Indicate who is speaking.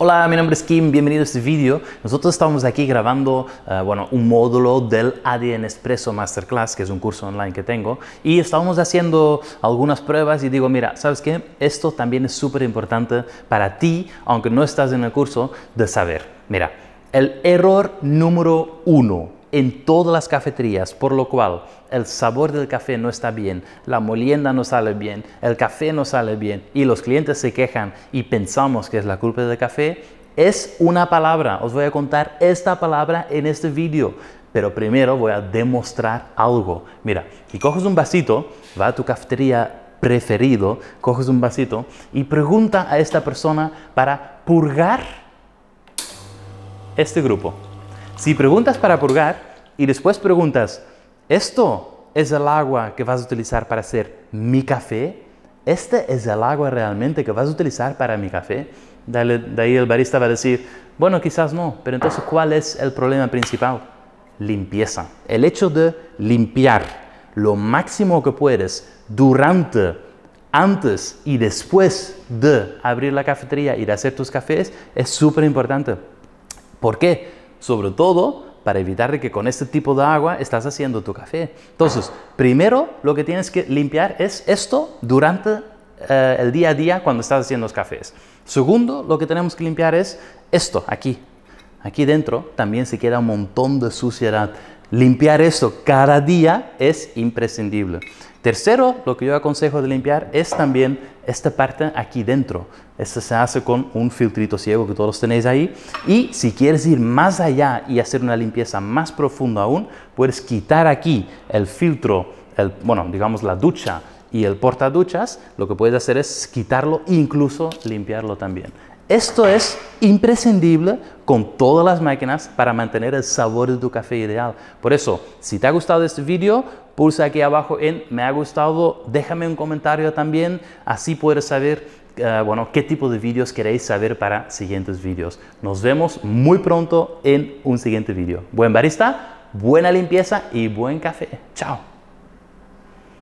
Speaker 1: Hola, mi nombre es Kim, bienvenido a este vídeo. Nosotros estamos aquí grabando eh, bueno, un módulo del ADN Expresso Masterclass, que es un curso online que tengo, y estábamos haciendo algunas pruebas y digo, mira, ¿sabes qué? Esto también es súper importante para ti, aunque no estás en el curso, de saber. Mira, el error número uno en todas las cafeterías, por lo cual el sabor del café no está bien, la molienda no sale bien, el café no sale bien y los clientes se quejan y pensamos que es la culpa del café, es una palabra. Os voy a contar esta palabra en este vídeo, pero primero voy a demostrar algo. Mira, si coges un vasito, va a tu cafetería preferido, coges un vasito y pregunta a esta persona para purgar este grupo. Si preguntas para purgar, y después preguntas, ¿esto es el agua que vas a utilizar para hacer mi café? ¿Este es el agua realmente que vas a utilizar para mi café? De ahí el barista va a decir, bueno, quizás no, pero entonces, ¿cuál es el problema principal? Limpieza. El hecho de limpiar lo máximo que puedes durante, antes y después de abrir la cafetería y de hacer tus cafés es súper importante. ¿Por qué? Sobre todo para evitar que con este tipo de agua estás haciendo tu café. Entonces, primero lo que tienes que limpiar es esto durante eh, el día a día cuando estás haciendo los cafés. Segundo, lo que tenemos que limpiar es esto aquí. Aquí dentro también se queda un montón de suciedad. Limpiar esto cada día es imprescindible. Tercero, lo que yo aconsejo de limpiar es también esta parte aquí dentro. Esto se hace con un filtrito ciego que todos tenéis ahí. Y si quieres ir más allá y hacer una limpieza más profunda aún, puedes quitar aquí el filtro, bueno, digamos la ducha y el portaduchas. Lo que puedes hacer es quitarlo e incluso limpiarlo también. Esto es imprescindible con todas las máquinas para mantener el sabor de tu café ideal. Por eso, si te ha gustado este vídeo, pulsa aquí abajo en me ha gustado, déjame un comentario también, así puedes saber eh, bueno, qué tipo de vídeos queréis saber para siguientes vídeos. Nos vemos muy pronto en un siguiente vídeo. Buen barista, buena limpieza y buen café. Chao.